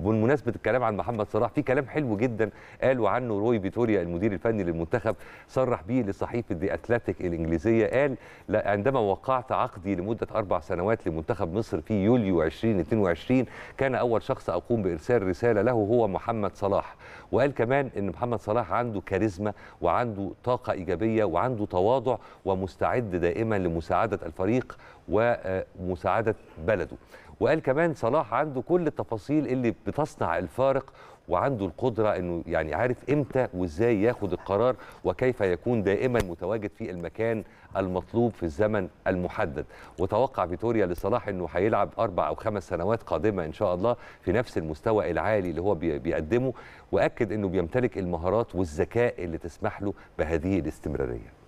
بالمناسبة الكلام عن محمد صلاح في كلام حلو جدا قالوا عنه روي فيتوريا المدير الفني للمنتخب صرح به لصحيفه دي اتلتيك الانجليزيه قال لا عندما وقعت عقدي لمده اربع سنوات لمنتخب مصر في يوليو 2022 كان اول شخص اقوم بارسال رساله له هو محمد صلاح وقال كمان ان محمد صلاح عنده كاريزما وعنده طاقه ايجابيه وعنده تواضع ومستعد دائما لمساعده الفريق ومساعده بلده وقال كمان صلاح عنده كل التفاصيل اللي بتصنع الفارق وعنده القدره انه يعني عارف امتى وازاي ياخد القرار وكيف يكون دائما متواجد في المكان المطلوب في الزمن المحدد وتوقع فيتوريا لصلاح انه هيلعب اربع او خمس سنوات قادمه ان شاء الله في نفس المستوى العالي اللي هو بيقدمه واكد انه بيمتلك المهارات والذكاء اللي تسمح له بهذه الاستمراريه